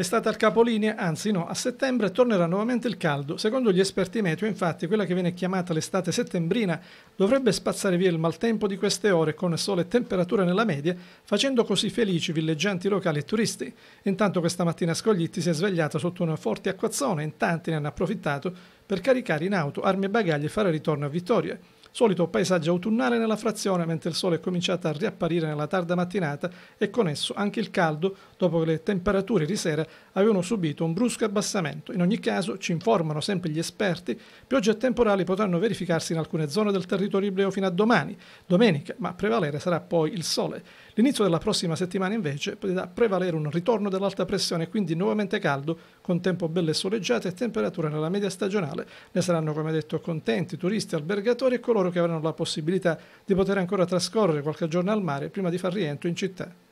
È stata al capolinea, anzi no, a settembre tornerà nuovamente il caldo. Secondo gli esperti meteo, infatti, quella che viene chiamata l'estate settembrina dovrebbe spazzare via il maltempo di queste ore con sole e temperature nella media, facendo così felici villeggianti locali e turisti. Intanto questa mattina Scoglitti si è svegliata sotto una forte acquazzone, e in tanti ne hanno approfittato per caricare in auto armi e bagagli e fare ritorno a Vittoria. Solito paesaggio autunnale nella frazione, mentre il sole è cominciato a riapparire nella tarda mattinata e con esso anche il caldo, dopo che le temperature di sera avevano subito un brusco abbassamento. In ogni caso, ci informano sempre gli esperti, piogge temporali potranno verificarsi in alcune zone del territorio ibleo fino a domani, domenica, ma prevalere sarà poi il sole. L'inizio della prossima settimana invece potrà prevalere un ritorno dell'alta pressione, quindi nuovamente caldo, con tempo belle soleggiate e temperature nella media stagionale. Ne saranno, come detto, contenti turisti, albergatori e coloro coloro che avranno la possibilità di poter ancora trascorrere qualche giorno al mare prima di far rientro in città.